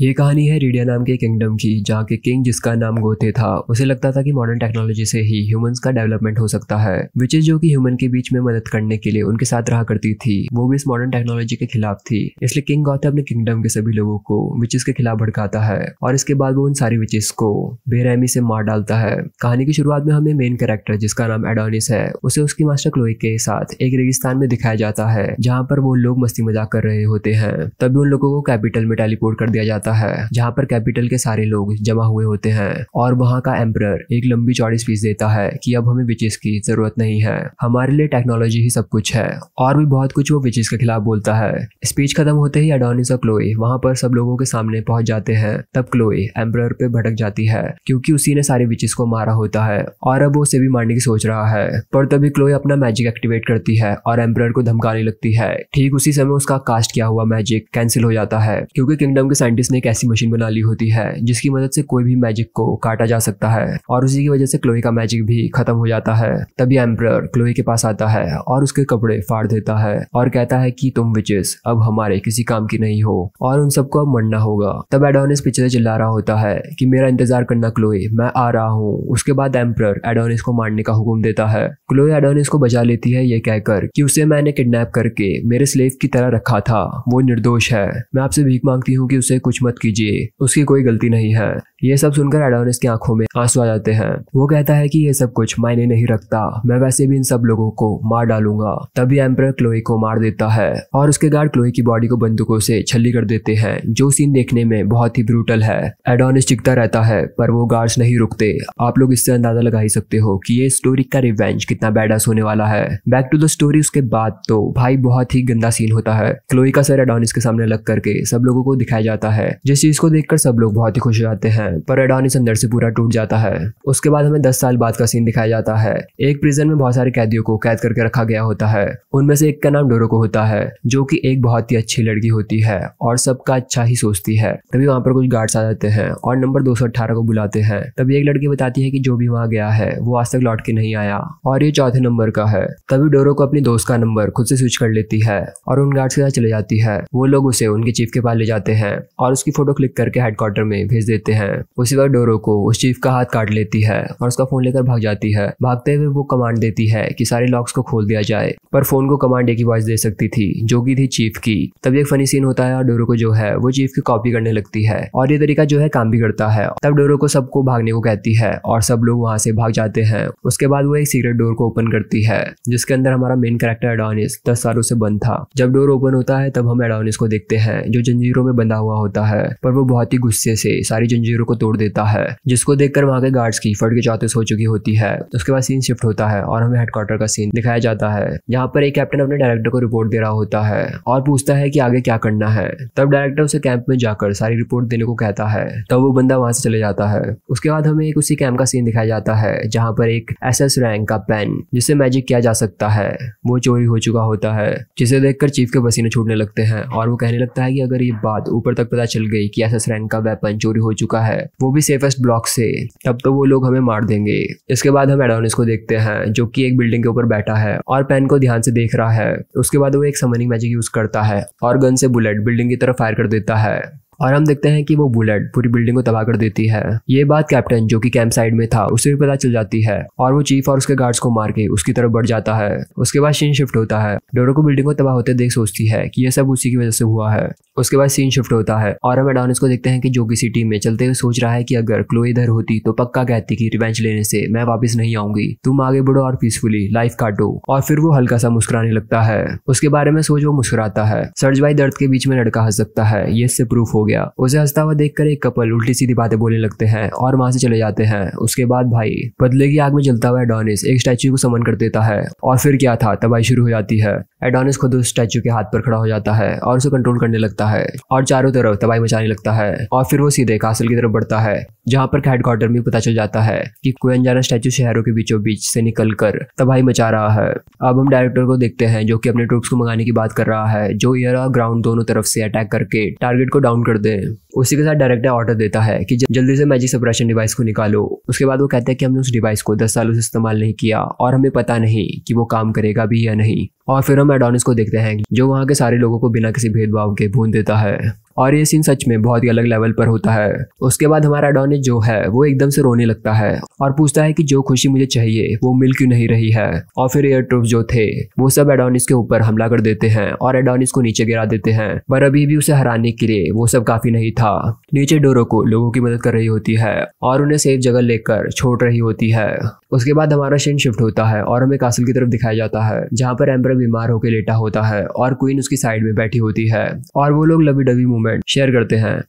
ये कहानी है रीडिया नाम के किंगडम की जहाँ के किंग जिसका नाम गोते था उसे लगता था कि मॉडर्न टेक्नोलॉजी से ही ह्यूमंस का डेवलपमेंट हो सकता है विचेज जो कि ह्यूमन के बीच में मदद करने के लिए उनके साथ रहा करती थी वो भी इस मॉडर्न टेक्नोलॉजी के खिलाफ थी इसलिए किंग गौते अपने किंगडम के सभी लोगों को विचिस के खिलाफ भड़काता है और इसके बाद वो उन सारी विचेस को बेरहमी से मार डालता है कहानी की शुरुआत में हमें मेन कैरेक्टर जिसका नाम एडोनिस है उसे उसकी मास्टर क्लोई के साथ एक रेगिस्तान में दिखाया जाता है जहाँ पर वो लोग मस्ती मजाक कर रहे होते हैं तभी उन लोगों को कैपिटल में टेलीपोर्ट कर दिया जाता जाता है जहाँ पर कैपिटल के सारे लोग जमा हुए होते हैं और वहाँ का एम्प्रर एक लंबी चौड़ी स्पीच देता है कि अब हमें विचेस की जरूरत नहीं है हमारे लिए टेक्नोलॉजी ही सब कुछ है और भी बहुत कुछ वो विचेस के खिलाफ बोलता है स्पीच खत्म होते ही अडोनिस और क्लोई वहाँ पर सब लोगों के सामने पहुंच जाते हैं तब क्लोई एम्प्रर पे भटक जाती है क्योंकि उसी ने सारे विचेस को मारा होता है और अब वो उसे भी मारने की सोच रहा है पर तभी क्लोई अपना मैजिक एक्टिवेट करती है और एम्प्रर को धमकाने लगती है ठीक उसी समय उसका कास्ट किया हुआ मैजिक कैंसिल हो जाता है क्योंकि किंगडम के साइंटिस्ट उसने एक ऐसी मशीन बना ली होती है जिसकी मदद से कोई भी मैजिक को काटा जा सकता है और उसी की वजह से क्लोई का मैजिक भी खत्म हो जाता है तभी एम्प्रर क्लोई के पास आता है और उसके कपड़े फाड़ देता है और कहता है कि तुम विचेस अब हमारे किसी काम की नहीं हो और उन सबको अब मरना होगा तब एडोनिस पिछले चिल्ला रहा होता है कि मेरा इंतजार करना क्लोई मैं आ रहा हूँ उसके बाद एम्प्रर एडोनिस को मारने का हुक्म देता है क्लोई एडोनिस को बचा लेती है ये कहकर कि उसे मैंने किडनैप करके मेरे स्लेव की तरह रखा था वो निर्दोष है मैं आपसे भीख मांगती हूँ कि उसे कुछ मत कीजिए उसकी कोई गलती नहीं है ये सब सुनकर एडोनिस की आंखों में आंसू आ जाते हैं वो कहता है कि ये सब कुछ मायने नहीं रखता मैं वैसे भी इन सब लोगों को मार डालूंगा तभी एम्पर क्लोई को मार देता है और उसके गार्ड क्लोई की बॉडी को बंदूकों से छली कर देते हैं जो सीन देखने में बहुत ही ब्रूटल है एडोनिस चिखता रहता है पर वो गार्ड्स नहीं रुकते आप लोग इससे अंदाजा लगा ही सकते हो कि ये स्टोरी का रिवेंज कितना बैडस होने वाला है बैक टू द स्टोरी उसके बाद तो भाई बहुत ही गंदा सीन होता है क्लोई का सर एडोनिस के सामने लग करके सब लोगों को दिखाया जाता है जिस चीज को देखकर सब लोग बहुत ही खुश हो जाते हैं हैं पर एडॉन अंदर से पूरा टूट जाता है उसके बाद हमें दस साल बाद का सीन दिखाया जाता है एक प्रिजन में बहुत सारे कैदियों को कैद करके रखा गया होता है उनमें से एक का नाम डोरो को होता है जो की एक बहुत ही अच्छी लड़की होती है और सबका अच्छा ही सोचती है तभी वहाँ पर कुछ गार्ड्स आ जाते हैं और नंबर दो को बुलाते हैं तभी एक लड़की बताती है की जो भी वहाँ गया है वो आज तक लौट के नहीं आया और ये चौथे नंबर का है तभी डोरो को अपनी दोस्त का नंबर खुद से स्विच कर लेती है और उन गार्ड्स के साथ चले जाती है वो लोग उसे उनके चीफ के पास ले जाते हैं और उसकी फोटो क्लिक करके हेडक्वार्टर में भेज देते हैं हैं उसी वक्त डोरो को उस चीफ का हाथ काट लेती है और उसका फोन लेकर भाग जाती है भागते हुए वो कमांड देती है कि सारे लॉक्स को खोल दिया जाए पर फोन को कमांड एक ही वॉइस दे सकती थी जो की थी चीफ की तब एक फनी सीन होता है और डोरो को जो है वो चीफ की कॉपी करने लगती है और ये तरीका जो है काम भी करता है तब डोरो को सबको भागने को कहती है और सब लोग वहां से भाग जाते हैं उसके बाद वो एक सीक्रेट डोर को ओपन करती है जिसके अंदर हमारा मेन कैरेक्टर एडोनिस दस सालों से बंद था जब डोर ओपन होता है तब हम एडोनिस को देखते हैं जो जंजीरों में बंधा हुआ होता है पर वो बहुत ही गुस्से से सारी जंजीरों को तोड़ देता है जिसको देखकर वहां के गार्ड्स की फट के जाते सो चुकी होती है उसके बाद सीन शिफ्ट होता है और हमें हेडक्वार्टर का सीन दिखाया जाता है यहाँ पर एक कैप्टन अपने डायरेक्टर को रिपोर्ट दे रहा होता है और पूछता है की आगे क्या करना है तब डायरेक्टर उसे कैंप में जाकर सारी रिपोर्ट देने को कहता है तब वो बंदा वहां से चले जाता है उसके बाद हमें एक उसी कैंप का सीन दिखाया जाता है जहाँ पर एक एस एस रैंक का पेन जिसे मैजिक किया जा सकता है वो चोरी हो चुका होता है जिसे देखकर चीफ के पसीने छूटने लगते हैं और वो कहने लगता है कि अगर ये बात ऊपर तक पता चल गई कि एस एस रैंक का वेपन चोरी हो चुका है है वो भी सेफेस्ट ब्लॉक से तब तो वो लोग हमें मार देंगे इसके बाद हम एडोनिस को देखते हैं जो कि एक बिल्डिंग के ऊपर बैठा है और पेन को ध्यान से देख रहा है उसके बाद वो एक समनिंग मैजिक यूज करता है और गन से बुलेट बिल्डिंग की तरफ फायर कर देता है और हम देखते हैं कि वो बुलेट पूरी बिल्डिंग को तबाह कर देती है ये बात कैप्टन जो कि कैंप साइड में था उसे भी पता चल जाती है और वो चीफ और उसके गार्ड्स को मार के उसकी तरफ बढ़ जाता है उसके बाद सीन शिफ्ट होता है डोरो को बिल्डिंग को तबाह होते देख सोचती है कि यह सब उसी की वजह से हुआ है उसके बाद सीन शिफ्ट होता है और हम एडोनिस को देखते हैं कि जो किसी टीम में चलते हुए सोच रहा है कि अगर क्लो इधर होती तो पक्का कहती कि रिवेंज लेने से मैं वापस नहीं आऊंगी तुम आगे बढ़ो और पीसफुली लाइफ काटो और फिर वो हल्का सा मुस्कुराने लगता है उसके बारे में सोच वो मुस्कुराता है सर्ज भाई दर्द के बीच में लड़का हंस सकता है ये इससे प्रूफ हो गया उसे हंसता हुआ देखकर एक कपल उल्टी सीधी बातें बोलने लगते हैं और वहां से चले जाते हैं उसके बाद भाई बदले की आग में जलता हुआ डॉनिस एक स्टैचू को समन कर देता है और फिर क्या था तबाही शुरू हो जाती है एडोनिस खुद उस स्टैचू के हाथ पर खड़ा हो जाता है और उसे कंट्रोल करने लगता है और चारों तरफ तबाही मचाने लगता है और फिर वो सीधे कासल की तरफ बढ़ता है जहाँ पर हेडक्वार्टर में पता चल जाता है कि कोई स्टैचू शहरों के बीचों बीच से निकल कर तबाही मचा रहा है अब हम डायरेक्टर को देखते हैं जो कि अपने ट्रूप्स को मंगाने की बात कर रहा है जो एयर और ग्राउंड दोनों तरफ से अटैक करके टारगेट को डाउन कर दे उसी के साथ डायरेक्टर ऑर्डर देता है कि जल्दी से मैजिक सप्रेशन डिवाइस को निकालो उसके बाद वो कहते हैं कि हमने उस डिवाइस को दस सालों से इस्तेमाल नहीं किया और हमें पता नहीं कि वो काम करेगा भी या नहीं और फिर हम एडोनिस को देखते हैं जो वहाँ के सारे लोगों को बिना किसी भेदभाव के भून देता है और ये सीन सच में बहुत ही अलग लेवल पर होता है उसके बाद हमारा डॉने जो है वो एकदम से रोने लगता है और पूछता है कि जो खुशी मुझे चाहिए वो मिल क्यों नहीं रही है और फिर एयर ट्रूफ जो थे वो सब एडोनिस के ऊपर हमला कर देते हैं और एडोनिस को नीचे गिरा देते हैं पर अभी भी उसे हराने के लिए वो सब काफी नहीं था नीचे डोरो को लोगों की मदद कर रही होती है और उन्हें सेफ जगह लेकर छोड़ रही होती है उसके बाद हमारा सीन शिफ्ट होता है और हमें कासल की तरफ दिखाया जाता है जहाँ पर एम्बर बीमार होकर लेटा होता है और क्वीन उसकी साइड में बैठी होती है और वो लोग lovey dovey movement moment share करते हैं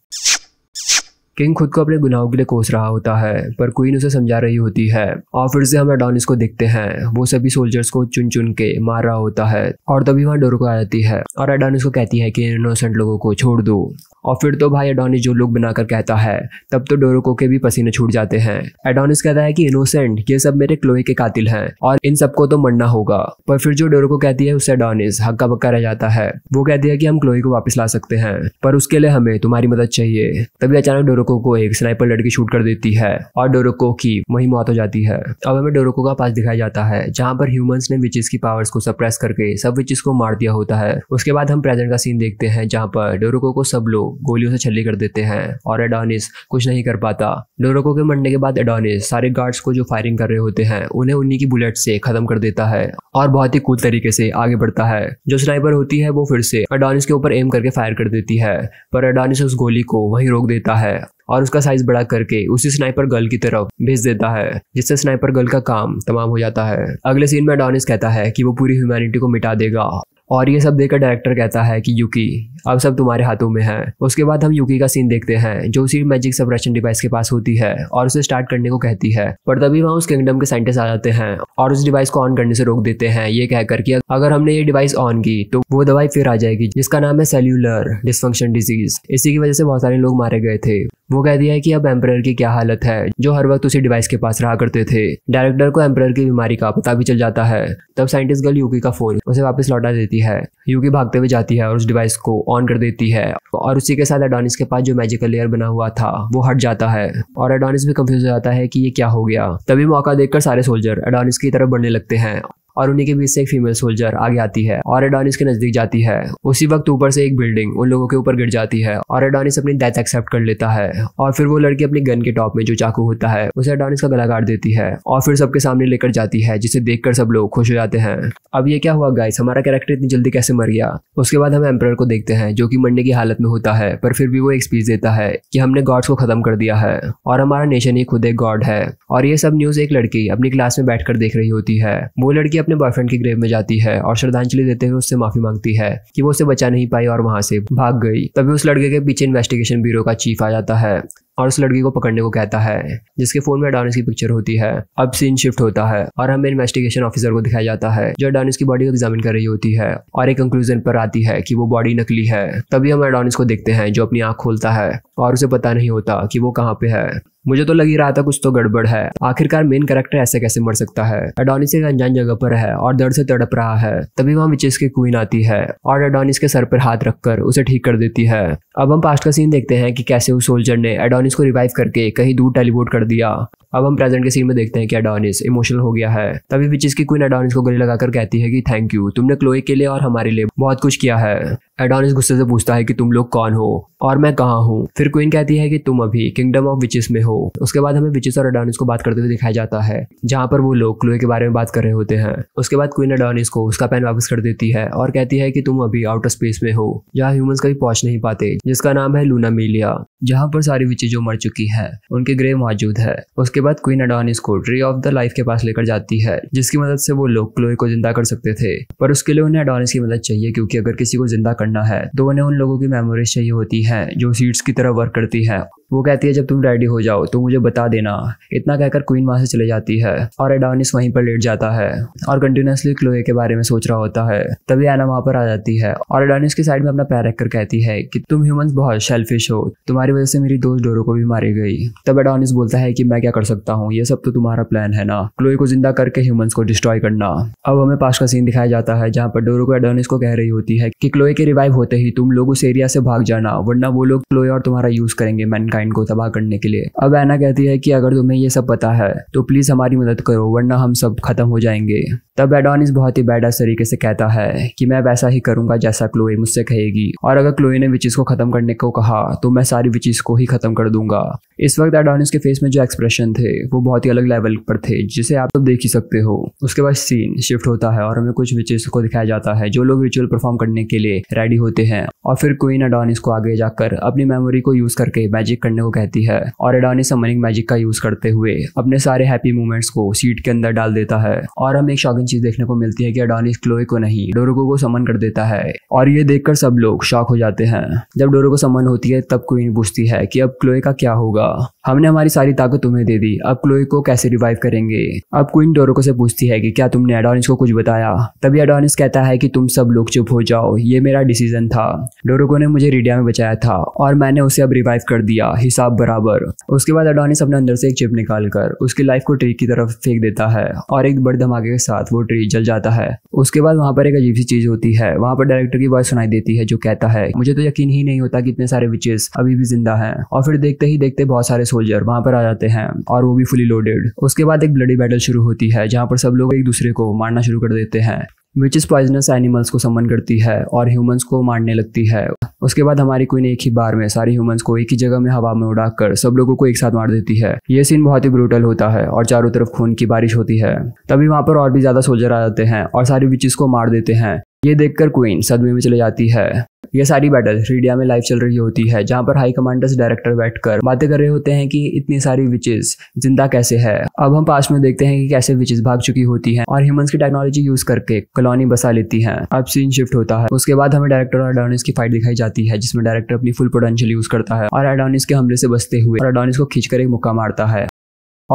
किंग खुद को अपने गुनाहों के लिए कोस रहा होता है पर क्वीन उसे समझा रही होती है और फिर से हम एडोनिस को देखते हैं वो सभी सोल्जर्स को चुन चुन के मार रहा होता है और तभी वहाँ डोरको आ जाती है और एडोनिस को कहती है कि इनोसेंट लोगों को छोड़ दो और फिर तो भाई एडोनिस जो लोग बनाकर कहता है तब तो डोरोको के भी पसीने छूट जाते हैं एडोनिस कहता है कि इनोसेंट ये सब मेरे क्लोए के कातिल हैं और इन सबको तो मरना होगा पर फिर जो डोरोको कहती है उससे एडोनिस हक्का बक्का रह जाता है वो कहती है कि हम क्लोए को वापस ला सकते हैं पर उसके लिए हमें तुम्हारी मदद चाहिए तभी अचानक डोरोको को एक स्नाइपर लड़की शूट कर देती है और डोरोको की वही मौत हो जाती है अब हमें डोरोको का पास दिखाया जाता है जहाँ पर ह्यूमंस ने विचेस की पावर्स को सप्रेस करके सब विचेस को मार दिया होता है उसके बाद हम प्रेजेंट का सीन देखते हैं जहाँ पर डोरोको को सब लोग गोलियों से छली कर देते हैं और एडोनिस कुछ नहीं कर पाता डोरोको के मरने के बाद एडोनिस सारे गार्ड्स को जो फायरिंग कर रहे होते हैं उन्हें उन्हीं की बुलेट से खत्म कर देता है और बहुत ही कूल तरीके से आगे बढ़ता है जो स्नाइपर होती है वो फिर से एडोनिस के ऊपर एम करके फायर कर देती है पर एडोनिस उस गोली को वहीं रोक देता है और उसका साइज बड़ा करके उसी स्नाइपर गर्ल की तरफ भेज देता है जिससे स्नाइपर गर्ल का काम तमाम हो जाता है अगले सीन में डॉनिस कहता है कि वो पूरी ह्यूमैनिटी को मिटा देगा और ये सब देखकर डायरेक्टर कहता है कि यूकी अब सब तुम्हारे हाथों में है उसके बाद हम यूकी का सीन देखते हैं जो उसी मैजिक सप्रेशन डिवाइस के पास होती है और उसे स्टार्ट करने को कहती है पर तभी वहाँ उस किंगडम के साइंटिस्ट आ जाते हैं और उस डिवाइस को ऑन करने से रोक देते हैं ये कहकर कि अगर हमने ये डिवाइस ऑन की तो वो दवाई फिर आ जाएगी जिसका नाम है सेल्यूलर डिस्फंक्शन डिजीज इसी की वजह से बहुत सारे लोग मारे गए थे वो कह दिया है कि अब एम्प्रयर की क्या हालत है जो हर वक्त उसी डिवाइस के पास रहा करते थे डायरेक्टर को एम्प्रयर की बीमारी का पता भी चल जाता है तब साइंटिस्ट गर्ल यूकी का फोन उसे वापस लौटा देती है यूकी भागते हुए जाती है और उस डिवाइस को ऑन कर देती है और उसी के साथ एडोनिस के पास जो मैजिकल लेयर बना हुआ था वो हट जाता है और एडोनिस भी कंफ्यूज हो जाता है कि ये क्या हो गया तभी मौका देखकर सारे सोल्जर एडोनिस की तरफ बढ़ने लगते हैं और उन्हीं के बीच से एक फीमेल सोल्जर आगे आती है और एडोनिस के नजदीक जाती है उसी वक्त ऊपर से एक बिल्डिंग उन लोगों के ऊपर गिर जाती है और एडोनिस अपनी डेथ एक्सेप्ट कर लेता है और फिर वो लड़की अपने गन के टॉप में जो चाकू होता है उसे एडोनिस का गला काट देती है और फिर सबके सामने लेकर जाती है जिसे देख सब लोग खुश हो जाते हैं अब ये क्या हुआ गाइस हमारा कैरेक्टर इतनी जल्दी कैसे मर गया उसके बाद हम एम्पर को देखते हैं जो की मरने की हालत में होता है पर फिर भी वो एक स्पीच देता है की हमने गॉड्स को खत्म कर दिया है और हमारा नेशन ही खुद एक गॉड है और ये सब न्यूज एक लड़की अपनी क्लास में बैठ देख रही होती है वो लड़की अपने बॉयफ्रेंड की ग्रेव में जाती है और श्रद्धांजलि देते हुए उससे माफी मांगती है कि वो उसे बचा नहीं पाई और वहां से भाग गई तभी उस लड़के के पीछे इन्वेस्टिगेशन ब्यूरो का चीफ आ जाता है और उस लड़की को पकड़ने को कहता है जिसके फोन में डानिस की पिक्चर होती है अब सीन शिफ्ट होता है और हमें इन्वेस्टिगेशन ऑफिसर को दिखाया जाता है जो अडानिस की बॉडी को एग्जामिन कर रही होती है और एक कंक्लूजन पर आती है कि वो बॉडी नकली है तभी हम अडानिस को देखते हैं जो अपनी आंख खोलता है और उसे पता नहीं होता कि वो कहाँ पे है मुझे तो लग ही रहा था कुछ तो गड़बड़ है आखिरकार मेन कैरेक्टर ऐसे कैसे मर सकता है एडोनिस एक अनजान जगह पर है और दर्द से तड़प रहा है तभी वहाँ विचेस की क्वीन आती है और एडोनिस के सर पर हाथ रखकर उसे ठीक कर देती है अब हम पास्ट का सीन देखते हैं कि कैसे उस सोल्जर ने एडोनिस अडोनिस को रिवाइव करके कहीं दूर टेलीपोर्ट कर दिया अब हम प्रेजेंट के सीन में देखते हैं कि अडोनिस इमोशनल हो गया है तभी विचिस की क्वीन अडोनिस को गले लगाकर कहती है कि थैंक यू तुमने क्लोई के लिए और हमारे लिए बहुत कुछ किया है एडोनिस गुस्से से पूछता है कि तुम लोग कौन हो और मैं कहाँ हूँ फिर क्वीन कहती है कि तुम अभी किंगडम ऑफ विचिस में हो उसके बाद हमें विचिस और अडोनिस को बात करते हुए दिखाया जाता है जहाँ पर वो लोग क्लोए के बारे में बात कर रहे होते हैं उसके बाद क्वीन अडोनिस को उसका पेन वापस कर देती है और कहती है कि तुम अभी आउटर स्पेस में हो जहाँ ह्यूमंस कभी पहुंच नहीं पाते जिसका नाम है लूना मिलिया जहाँ पर सारी विचिस जो मर चुकी है उनके ग्रेव मौजूद है उसके बाद क्वीन अडोनिस को ट्री ऑफ द लाइफ के पास लेकर जाती है जिसकी मदद से वो लोग क्लोए को जिंदा कर सकते थे पर उसके लिए उन्हें अडोनिस की मदद चाहिए क्योंकि अगर किसी को जिंदा करना है तो उन्हें उन लोगों की मेमोरीज चाहिए होती है जो सीड्स की तरह वर्क करती है वो कहती है जब तुम रेडी हो जाओ तो मुझे बता देना इतना कहकर क्वीन वहाँ से चले जाती है और एडोनिस वहीं पर लेट जाता है और कंटिन्यूसली क्लोए के बारे में सोच रहा होता है तभी एना वहाँ पर आ जाती है और एडोनिस की साइड में अपना पैर रखकर कहती है कि तुम ह्यूमंस बहुत शेल्फिश हो तुम्हारी वजह से मेरी दोस्त डोरो को भी मारी गई तब एडोनिस बोलता है कि मैं क्या कर सकता हूँ ये सब तो तुम्हारा प्लान है ना क्लोए को जिंदा करके ह्यूमंस को डिस्ट्रॉय करना अब हमें पास का सीन दिखाया जाता है जहाँ पर डोरो को एडोनिस को कह रही होती है कि क्लोए के रिवाइव होते ही तुम लोग उस एरिया से भाग जाना वरना वो लोग क्लोए और तुम्हारा यूज करेंगे मैन मैनकाइंड को तबाह करने के लिए अब एना कहती है कि अगर तुम्हें ये सब पता है तो प्लीज हमारी मदद करो वरना हम सब खत्म हो जाएंगे तब एडोनिस बहुत ही बैडास तरीके से कहता है कि मैं वैसा ही करूंगा जैसा क्लोए मुझसे कहेगी और अगर क्लोए ने विचिस को खत्म करने को कहा तो मैं सारी विचिस को ही खत्म कर दूंगा इस वक्त एडोनिस के फेस में जो एक्सप्रेशन थे वो बहुत ही अलग लेवल पर थे जिसे आप सब तो देख ही सकते हो उसके बाद सीन शिफ्ट होता है और हमें कुछ विचिस को दिखाया जाता है जो लोग रिचुअल परफॉर्म करने के लिए रेडी होते हैं और फिर क्वीन एडोनिस को आगे जाकर अपनी मेमोरी को यूज करके मैजिक करने को कहती है और एडानी समरिंग मैजिक का यूज करते हुए अपने सारे हैप्पी मोमेंट्स को सीट के अंदर डाल देता है और हमें एक शॉकिंग चीज देखने को मिलती है कि एडानिस क्लोए को नहीं डोरोगो को समन कर देता है और ये देखकर सब लोग शॉक हो जाते हैं जब डोरो को समन होती है तब क्वीन पूछती है कि अब क्लोए का क्या होगा हमने हमारी सारी ताकत तुम्हें दे दी अब क्लोए को कैसे रिवाइव करेंगे अब क्वीन डोरोको से पूछती है कि क्या तुमने एडोनिस को कुछ बताया तभी एडोनिस कहता है कि तुम सब लोग चुप हो जाओ ये मेरा डिसीजन था डोरोको ने मुझे रीडिया में बचाया था और मैंने उसे अब रिवाइव कर दिया हिसाब बराबर उसके बाद अडोनिस अपने अंदर से एक चिप निकाल कर उसकी लाइफ को ट्री की तरफ फेंक देता है और एक बड़े धमाके के साथ वो ट्री जल जाता है उसके बाद वहाँ पर एक अजीब सी चीज होती है वहाँ पर डायरेक्टर की वॉइस सुनाई देती है जो कहता है मुझे तो यकीन ही नहीं होता कि इतने सारे विचेस अभी भी जिंदा है और फिर देखते ही देखते बहुत सारे सोल्जर वहाँ पर आ जाते हैं और वो भी फुली लोडेड उसके बाद एक ब्लडी बैटल शुरू होती है जहाँ पर सब लोग एक दूसरे को मारना शुरू कर देते हैं विच इज़ पॉइजनस एनिमल्स को समन करती है और ह्यूमंस को मारने लगती है उसके बाद हमारी क्वीन एक ही बार में सारी ह्यूमंस को एक ही जगह में हवा में उड़ा कर सब लोगों को एक साथ मार देती है ये सीन बहुत ही ब्रूटल होता है और चारों तरफ खून की बारिश होती है तभी वहाँ पर और भी ज़्यादा सोल्जर आ जाते हैं और सारी विचिस को मार देते हैं ये देखकर क्वीन सदमे में चले जाती है यह सारी बैटल रीडिया में लाइव चल रही होती है जहाँ पर हाई कमांडर्स डायरेक्टर बैठकर बातें कर रहे होते हैं कि इतनी सारी विचेस जिंदा कैसे है अब हम पास में देखते हैं कि कैसे विचेस भाग चुकी होती हैं और ह्यूमंस की टेक्नोलॉजी यूज करके कॉलोनी बसा लेती हैं अब सीन शिफ्ट होता है उसके बाद हमें डायरेक्टर और एडोनिस की फाइट दिखाई जाती है जिसमें डायरेक्टर अपनी फुल पोटेंशियल यूज करता है और एडोनिस के हमले से बचते हुए और को खींचकर एक मुक्का मारता है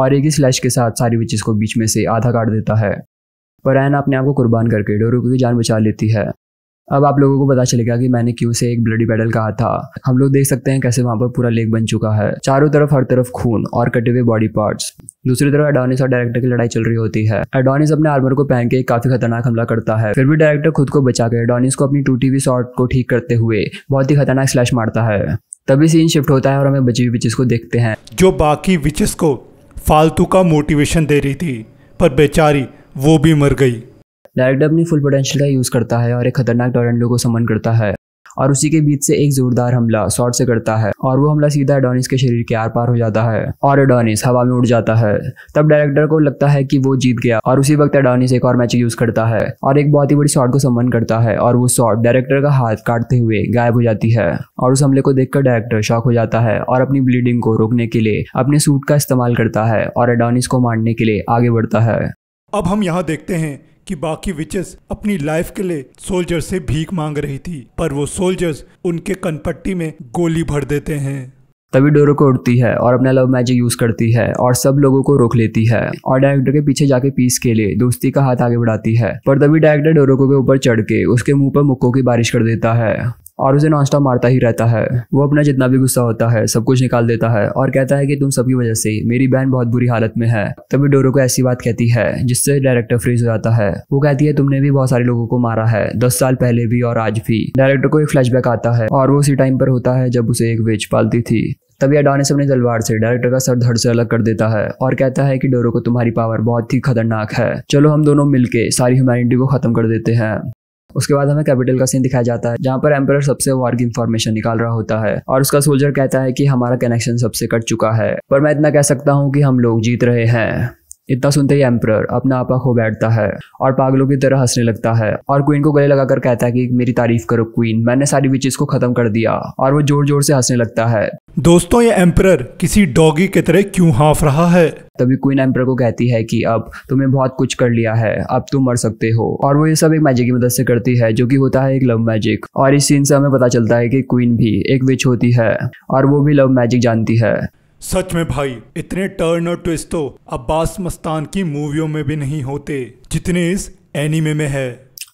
और एक ही स्लैश के साथ सारी विचेस को बीच में से आधा काट देता है फरहान अपने आप को कुर्बान करके डोरोको की जान बचा लेती है अब आप लोगों को पता चलेगा कि मैंने क्यों से एक ब्लडी बैटल कहा था हम लोग देख सकते हैं कैसे वहां पर पूरा लेक बन चुका है चारों तरफ हर तरफ खून और कटे हुए बॉडी पार्ट्स दूसरी तरफ एडोनिस और डायरेक्टर की लड़ाई चल रही होती है एडोनिस अपने आर्मर को पहन के काफी खतरनाक हमला करता है फिर भी डायरेक्टर खुद को बचा के एडोनिस को अपनी टूटी हुई शॉट को ठीक करते हुए बहुत ही खतरनाक स्लैश मारता है तभी सीन शिफ्ट होता है और हमें बची हुई विचेस को देखते हैं जो बाकी विचेस को फालतू का मोटिवेशन दे रही थी पर बेचारी वो भी मर गई डायरेक्टर अपनी फुल पोटेंशियल का यूज़ करता है और एक खतरनाक टोरेंडो को समन करता है और उसी के बीच से एक जोरदार हमला शॉट से करता है और वो हमला सीधा एडोनिस के शरीर के आर पार हो जाता है और एडोनिस हवा में उड़ जाता है तब डायरेक्टर को लगता है कि वो जीत गया और उसी वक्त एडोनिस एक और मैच यूज करता है और एक बहुत ही बड़ी शॉट को सम्मान करता है और वो शॉट डायरेक्टर का हाथ काटते हुए गायब हो जाती है और उस हमले को देखकर डायरेक्टर शॉक हो जाता है और अपनी ब्लीडिंग को रोकने के लिए अपने सूट का इस्तेमाल करता है और एडोनिस को मारने के लिए आगे बढ़ता है अब हम यहाँ देखते हैं कि बाकी विचेस अपनी लाइफ के लिए सोल्जर से भीख मांग रही थी पर वो सोल्जर्स उनके कनपट्टी में गोली भर देते हैं तभी डोरो को उड़ती है और अपना लव मैजिक यूज करती है और सब लोगों को रोक लेती है और डायरेक्टर के पीछे जाके पीस के लिए दोस्ती का हाथ आगे बढ़ाती है पर तभी डायरेक्टर डोरोको के ऊपर चढ़ के उसके मुंह पर मुक्कों की बारिश कर देता है और उसे नॉन स्टॉप मारता ही रहता है वो अपना जितना भी गुस्सा होता है सब कुछ निकाल देता है और कहता है कि तुम सबकी वजह से मेरी बहन बहुत बुरी हालत में है तभी डोरो को ऐसी बात कहती है जिससे डायरेक्टर फ्रीज हो जाता है वो कहती है तुमने भी बहुत सारे लोगों को मारा है दस साल पहले भी और आज भी डायरेक्टर को एक फ्लैशबैक आता है और वो उसी टाइम पर होता है जब उसे एक वेज पालती थी तभी अडानिस अपनी तलवार से डायरेक्टर का सर धड़ से अलग कर देता है और कहता है कि डोरो को तुम्हारी पावर बहुत ही खतरनाक है चलो हम दोनों मिलके सारी ह्यूमैनिटी को खत्म कर देते हैं उसके बाद हमें कैपिटल का सीन दिखाया जाता है जहाँ पर एम्पर सबसे वार की इन्फॉर्मेशन निकाल रहा होता है और उसका सोल्जर कहता है कि हमारा कनेक्शन सबसे कट चुका है पर मैं इतना कह सकता हूँ कि हम लोग जीत रहे हैं इतना सुनते ही एम्प्रर अपना आपा खो बैठता है और पागलों की तरह हंसने लगता है और क्वीन को गले लगाकर कहता है कि मेरी तारीफ करो क्वीन मैंने सारी विचेस को खत्म कर दिया और वो जोर जोर से हंसने लगता है दोस्तों ये एम्प्रर किसी डॉगी की तरह क्यों हाफ रहा है तभी क्वीन एम्प्रर को कहती है कि अब तुम्हें बहुत कुछ कर लिया है अब तुम मर सकते हो और वो ये सब एक मैजिक की मदद से करती है जो कि होता है एक लव मैजिक और इस सीन से हमें पता चलता है कि क्वीन भी एक विच होती है और वो भी लव मैजिक जानती है सच में भाई इतने टर्न और ट्विस्ट तो अब्बास मस्तान की मूवियों में भी नहीं होते जितने इस एनीमे में है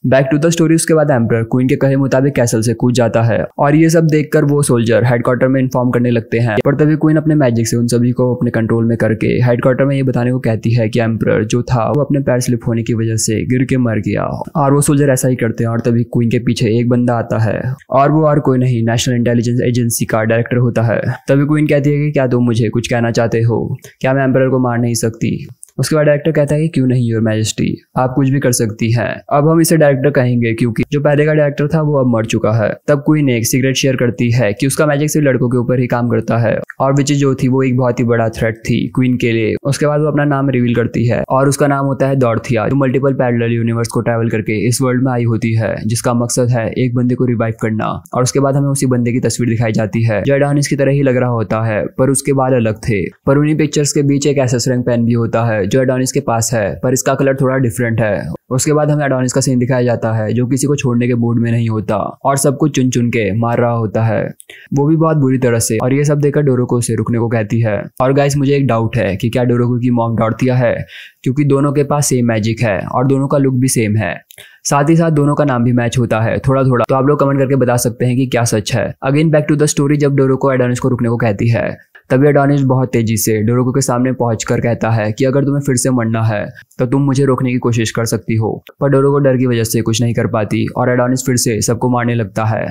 बैक टू द स्टोरी उसके बाद एम्प्रर क्वीन के कहे मुताबिक कैसल से कूद जाता है और ये सब देखकर वो सोल्जर हेडक्वार्टर में इन्फॉर्म करने लगते हैं पर तभी क्वीन अपने मैजिक से उन सभी को अपने कंट्रोल में करके हेडक्वार्टर में ये बताने को कहती है कि एम्प्रर जो था वो अपने पैर स्लिप होने की वजह से गिर के मर गया और वो सोल्जर ऐसा ही करते हैं और तभी क्वीन के पीछे एक बंदा आता है और वो और कोई नहीं नेशनल इंटेलिजेंस एजेंसी का डायरेक्टर होता है तभी क्वीन कहती है कि क्या तुम मुझे कुछ कहना चाहते हो क्या मैं एम्प्रर को मार नहीं सकती उसके बाद डायरेक्टर कहता है कि क्यों नहीं योर मैजेस्टी आप कुछ भी कर सकती हैं अब हम इसे डायरेक्टर कहेंगे क्योंकि जो पहले का डायरेक्टर था वो अब मर चुका है तब कोई ने एक सीक्रेट शेयर करती है कि उसका मैजिक सिर्फ लड़कों के ऊपर ही काम करता है और विच जो थी वो एक बहुत ही बड़ा थ्रेट थी क्वीन के लिए उसके बाद वो अपना नाम रिवील करती है और उसका नाम होता है दौड़थिया जो मल्टीपल पैरल यूनिवर्स को ट्रेवल करके इस वर्ल्ड में आई होती है जिसका मकसद है एक बंदे को रिवाइव करना और उसके बाद हमें उसी बंदे की तस्वीर दिखाई जाती है जो एडानिस की तरह ही लग रहा होता है पर उसके बाल अलग थे पर उन्हीं पिक्चर्स के बीच एक एसेस रंग पेन भी होता है जो एडोनिस के पास है पर इसका कलर थोड़ा डिफरेंट है उसके बाद हमें एडोनिस का सीन दिखाया जाता है जो किसी को छोड़ने के मूड में नहीं होता और सब कुछ चुन चुन के मार रहा होता है वो भी बहुत बुरी तरह से और ये सब देखकर डोरोको उसे रुकने को कहती है और गाइस मुझे एक डाउट है कि क्या डोरोको की मॉम डॉर्थिया है क्योंकि दोनों के पास सेम मैजिक है और दोनों का लुक भी सेम है साथ ही साथ दोनों का नाम भी मैच होता है थोड़ा थोड़ा तो आप लोग कमेंट करके बता सकते हैं कि क्या सच है again back to the story जब डोरो को एडोनिस को रुकने को कहती है तभी अडोनिस बहुत तेजी से डोरोको के सामने पहुंच कर कहता है कि अगर तुम्हें फिर से मरना है तो तुम मुझे रोकने की कोशिश कर सकती हो पर डोरोको डर की वजह से कुछ नहीं कर पाती और अडोनिस फिर से सबको मारने लगता है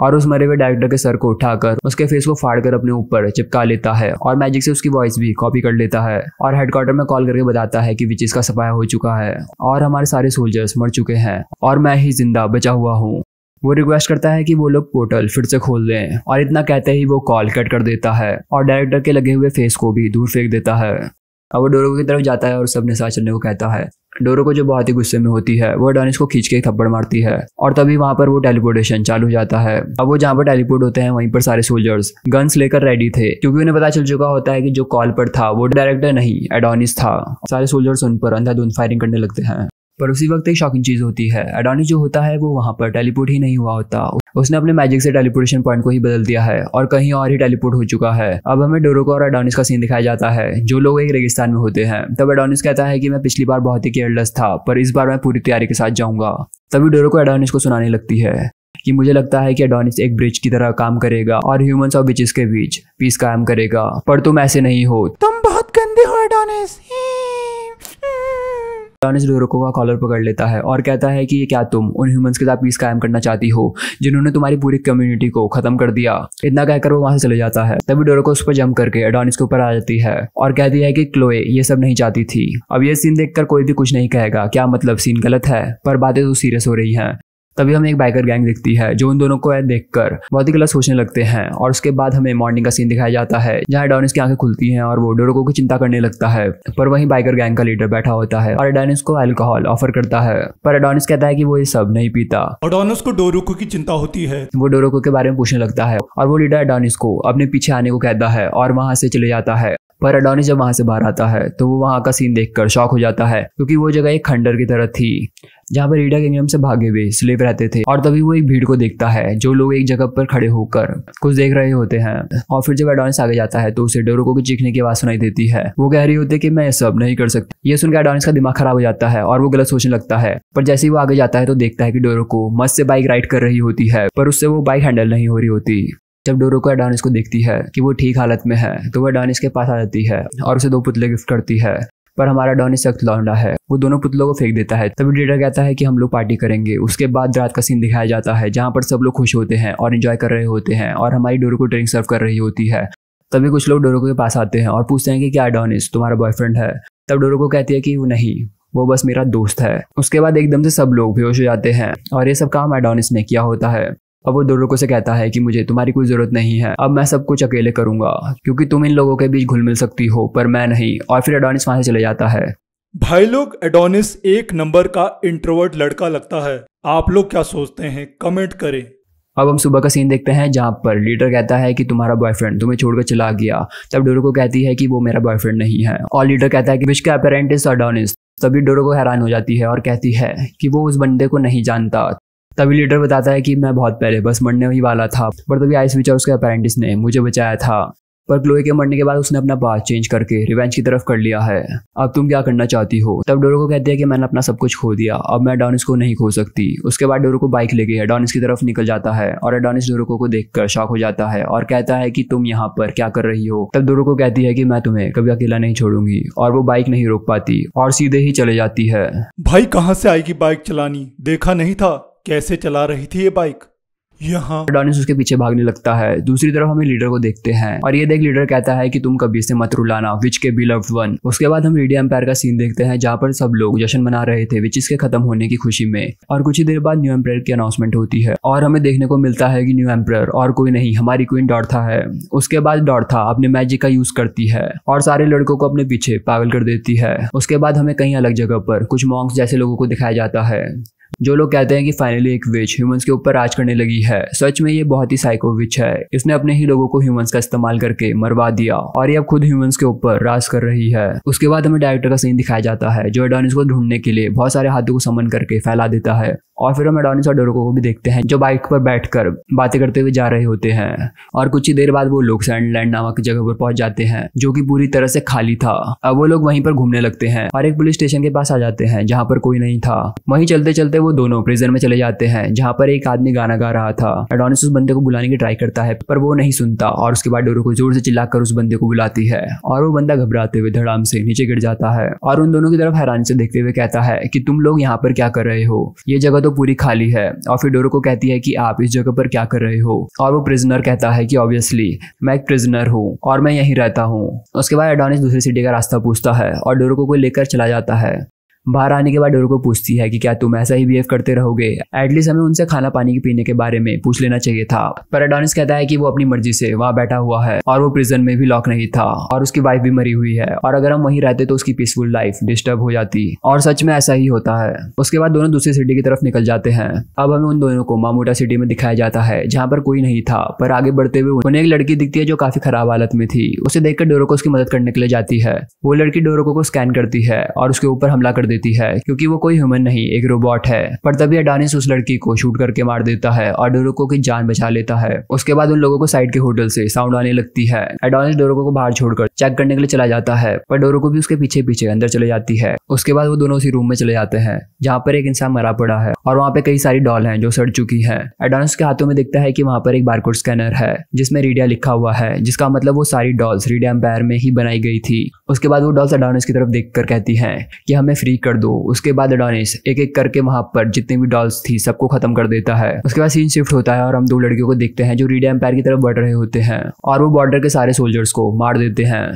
और उस मरे हुए डायरेक्टर के सर को उठाकर उसके फेस को फाड़कर अपने ऊपर चिपका लेता है और मैजिक से उसकी वॉइस भी कॉपी कर लेता है और हेडक्वार्टर में कॉल करके बताता है कि विचिस का सफाया हो चुका है और हमारे सारे सोल्जर्स मर चुके हैं और मैं ही जिंदा बचा हुआ हूँ वो रिक्वेस्ट करता है कि वो लोग पोर्टल फिर से खोल दें और इतना कहते ही वो कॉल कट कर देता है और डायरेक्टर के लगे हुए फेस को भी दूर फेंक देता है अब वो डोरो की तरफ जाता है और सबने साथ चलने को कहता है डोरो को जो बहुत ही गुस्से में होती है वो डोनिस को खींच के थप्पड़ मारती है और तभी वहां पर वो टेलीपोर्टेशन चालू हो जाता है अब वो जहाँ पर टेलीपोर्ट होते हैं वहीं पर सारे सोल्जर्स गन्स लेकर रेडी थे क्योंकि उन्हें पता चल चुका होता है कि जो कॉल पर था वो डायरेक्टर नहीं एडोनिस था सारे सोल्जर्स उन पर अंधाधुंध फायरिंग करने लगते हैं पर उसी वक्त एक शॉकिंग चीज़ होती है अडानी जो होता है वो वहाँ पर टेलीपोर्ट ही नहीं हुआ होता उसने अपने मैजिक से टेलीपोर्टेशन पॉइंट को ही बदल दिया है और कहीं और ही टेलीपोर्ट हो चुका है अब हमें डोरोको और अडोनिस का सीन दिखाया जाता है जो लोग एक रेगिस्तान में होते हैं तब अडोनिस कहता है कि मैं पिछली बार बहुत ही केयरलेस था पर इस बार मैं पूरी तैयारी के साथ जाऊंगा तभी डोरोको अडोनिस को सुनाने लगती है कि मुझे लगता है कि अडोनिस एक ब्रिज की तरह काम करेगा और ह्यूमंस और बिचेस के बीच पीस कायम करेगा पर तुम ऐसे नहीं हो तुम बहुत गंदे हो अडोनिस टॉनिस डोरोको का कॉलर पकड़ लेता है और कहता है कि ये क्या तुम उन ह्यूमंस के साथ पीस कायम करना चाहती हो जिन्होंने तुम्हारी पूरी कम्युनिटी को खत्म कर दिया इतना कहकर वो वहां से चले जाता है तभी डोरोको उस पर जम करके एडोनिस के ऊपर आ जाती है और कहती है कि क्लोए ये सब नहीं चाहती थी अब ये सीन देखकर कोई भी कुछ नहीं कहेगा क्या मतलब सीन गलत है पर बातें तो सीरियस हो रही है तभी हमें एक बाइकर गैंग दिखती है जो उन दोनों को देखकर बहुत ही गलत सोचने लगते हैं और उसके बाद हमें मॉर्निंग का सीन दिखाया जाता है जहाँ एडोनिस की आंखें खुलती हैं और वो डोरोको की चिंता करने लगता है पर वहीं बाइकर गैंग का लीडर बैठा होता है और एडोनिस को एल्कोहल ऑफर करता है पर एडोनिस कहता है की वो ये सब नहीं पीता एडोनिस को डोरोको की चिंता होती है वो डोरोको के बारे में पूछने लगता है और वो लीडर एडोनिस को अपने पीछे आने को कहता है और वहां से चले जाता है पर अडोनी जब वहां से बाहर आता है तो वो वहां का सीन देखकर शॉक हो जाता है क्योंकि वो जगह एक खंडर की तरह थी जहाँ पर रीडा किंगडम से भागे हुए स्लेव रहते थे और तभी वो एक भीड़ को देखता है जो लोग एक जगह पर खड़े होकर कुछ देख रहे होते हैं और फिर जब एडोनिस आगे जाता है तो उसे डोरोको की चीखने की आवाज सुनाई देती है वो कह रही होती है कि मैं ये सब नहीं कर सकती ये सुनकर एडोनिस का दिमाग खराब हो जाता है और वो गलत सोचने लगता है पर जैसे ही वो आगे जाता है तो देखता है कि डोरोको मस्त से बाइक राइड कर रही होती है पर उससे वो बाइक हैंडल नहीं हो रही होती जब डोरो को अडानिस को देखती है कि वो ठीक हालत में है तो वह अडानिस के पास आ जाती है और उसे दो पुतले गिफ्ट करती है पर हमारा डॉनी सख्त लौंडा है वो दोनों पुतलों को फेंक देता है तभी डेटर कहता है कि हम लोग पार्टी करेंगे उसके बाद रात का सीन दिखाया जाता है जहाँ पर सब लोग खुश होते हैं और इन्जॉय कर रहे होते हैं और हमारी डोरो को ड्रिंक सर्व कर रही होती है तभी कुछ लोग डोरोको के पास आते हैं और पूछते हैं कि क्या डॉनिस तुम्हारा बॉयफ्रेंड है तब डोरोको कहती है कि वो नहीं वो बस मेरा दोस्त है उसके बाद एकदम से सब लोग बेहोश हो जाते हैं और ये सब काम एडोनिस ने किया होता है अब वो दोनों से कहता है कि मुझे तुम्हारी कोई ज़रूरत नहीं है अब मैं सब कुछ अकेले करूंगा क्योंकि तुम इन लोगों के बीच घुल मिल सकती हो पर मैं नहीं और फिर एडोनिस वहां से चले जाता है भाई लोग एडोनिस एक नंबर का इंट्रोवर्ट लड़का लगता है आप लोग क्या सोचते हैं कमेंट करें अब हम सुबह का सीन देखते हैं जहाँ पर लीडर कहता है कि तुम्हारा बॉयफ्रेंड तुम्हें छोड़कर चला गया तब डोरो को कहती है कि वो मेरा बॉयफ्रेंड नहीं है और लीडर कहता है कि विश्व का अपेरेंट इज अडोनिस तभी डोरो को हैरान हो जाती है और कहती है कि वो उस बंदे को नहीं जानता तभी लीडर बताता है कि मैं बहुत पहले बस मरने ही वाला था पर तभी आइस विचार उसके अपेरेंटिस ने मुझे बचाया था पर क्लोए के मरने के बाद उसने अपना पास चेंज करके रिवेंज की तरफ कर लिया है अब तुम क्या करना चाहती हो तब डोरो को कहते हैं कि मैंने अपना सब कुछ खो दिया अब मैं डॉनिस को नहीं खो सकती उसके बाद डोरो को बाइक लेके अडोनिस की तरफ निकल जाता है और अडोनिस डोरो को देख कर शॉक हो जाता है और कहता है कि तुम यहाँ पर क्या कर रही हो तब डोरो को कहती है कि मैं तुम्हें कभी अकेला नहीं छोड़ूंगी और वो बाइक नहीं रोक पाती और सीधे ही चले जाती है भाई कहाँ से आएगी बाइक चलानी देखा नहीं था कैसे चला रही थी ये बाइक यहाँ डॉनिस उसके पीछे भागने लगता है दूसरी तरफ हमें लीडर को देखते हैं और ये देख लीडर कहता है कि तुम कभी इसे मत रुलाना विच के लव वन उसके बाद हम रेडियो एम्पायर का सीन देखते हैं जहाँ पर सब लोग जश्न मना रहे थे विचिस के खत्म होने की खुशी में और कुछ ही देर बाद न्यू एम्पायर की अनाउंसमेंट होती है और हमें देखने को मिलता है की न्यू एम्पायर और कोई नहीं हमारी क्वीन डॉर्था है उसके बाद डॉर्था अपने मैजिक का यूज करती है और सारे लड़कों को अपने पीछे पागल कर देती है उसके बाद हमें कहीं अलग जगह पर कुछ मॉन्क्स जैसे लोगों को दिखाया जाता है जो लोग कहते हैं कि फाइनली एक विच ह्यूमंस के ऊपर राज करने लगी है सच में ये बहुत ही साइको विच है इसने अपने ही लोगों को ह्यूमंस का इस्तेमाल करके मरवा दिया और ये अब खुद ह्यूमंस के ऊपर राज कर रही है उसके बाद हमें डायरेक्टर का सीन दिखाया जाता है जो एडोनिस को ढूंढने के लिए बहुत सारे हाथों को समन करके फैला देता है और फिर हम एडोनिस और डोरोको को भी देखते हैं जो बाइक पर कर बातें करते हुए जा रहे होते हैं और कुछ ही देर बाद वो लोग सैंडलैंड नामक जगह पर पहुंच जाते हैं जो कि पूरी तरह से खाली था अब वो लोग वहीं पर घूमने लगते हैं और एक पुलिस स्टेशन के पास आ जाते हैं जहाँ पर कोई नहीं था वहीं चलते चलते वो दोनों प्रिजन में चले जाते हैं जहाँ पर एक आदमी गाना गा रहा था एडोनिस उस बंदे को बुलाने की ट्राई करता है पर वो नहीं सुनता और उसके बाद डोरको जोर से चिल्लाकर उस बंदे को बुलाती है और वो बंदा घबराते हुए धड़ाम से नीचे गिर जाता है और उन दोनों की तरफ हैरानी से देखते हुए कहता है कि तुम लोग यहाँ पर क्या कर रहे हो ये जगह तो पूरी खाली है और डोरो को कहती है कि आप इस जगह पर क्या कर रहे हो और वो प्रिजनर कहता है कि ऑब्वियसली मैं एक प्रिजनर हूँ और मैं यहीं रहता हूँ उसके बाद एडोनिस दूसरी सिटी का रास्ता पूछता है और डोरो को कोई लेकर चला जाता है बाहर आने के बाद डोरो को पूछती है कि क्या तुम ऐसा ही बिहेव करते रहोगे एटलीस्ट हमें उनसे खाना पानी के पीने के बारे में पूछ लेना चाहिए था पर एडोनिस कहता है कि वो अपनी मर्जी से वहाँ बैठा हुआ है और वो प्रिजन में भी लॉक नहीं था और उसकी वाइफ भी मरी हुई है और अगर हम वहीं रहते तो उसकी पीसफुल लाइफ डिस्टर्ब हो जाती और सच में ऐसा ही होता है उसके बाद दोनों दूसरी सिटी की तरफ निकल जाते हैं अब हमें उन दोनों को मामोटा सिटी में दिखाया जाता है जहाँ पर कोई नहीं था पर आगे बढ़ते हुए उन्हें एक लड़की दिखती है जो काफी खराब हालत में थी उसे देखकर डोरो को उसकी मदद करने के लिए जाती है वो लड़की डोरोको को स्कैन करती है और उसके ऊपर हमला कर देती है क्योंकि वो कोई ह्यूमन नहीं एक रोबोट है पर तभी अडानिस उस लड़की को शूट करके मार देता है और डोरोको की जान बचा लेता है उसके बाद उन लोगों को साइड के होटल से साउंड आने लगती है अडानिस डोरोको को बाहर छोड़कर चेक करने के लिए चला जाता है पर डोरोको भी उसके पीछे पीछे अंदर चले जाती है उसके बाद वो दोनों उसी रूम में चले जाते हैं जहाँ पर एक इंसान मरा पड़ा है और वहाँ पे कई सारी डॉल है जो सड़ चुकी है एडोनस के हाथों में दिखता है कि वहाँ पर एक बारकोड स्कैनर है जिसमें रीडिया लिखा हुआ है जिसका मतलब वो सारी डॉल्स रीडिया एम्पायर में ही बनाई गई थी उसके बाद वो डॉल्स अडोनिस की तरफ देख कर कहती हैं कि हमें फ्री कर दो उसके बाद अडोनिस एक एक करके वहाँ पर जितनी भी डॉल्स थी सबको खत्म कर देता है उसके बाद सीन शिफ्ट होता है और हम दो लड़कियों को देखते हैं जो रीड एम्पायर की तरफ बढ़ रहे होते हैं और वो बॉर्डर के सारे सोल्जर्स को मार देते हैं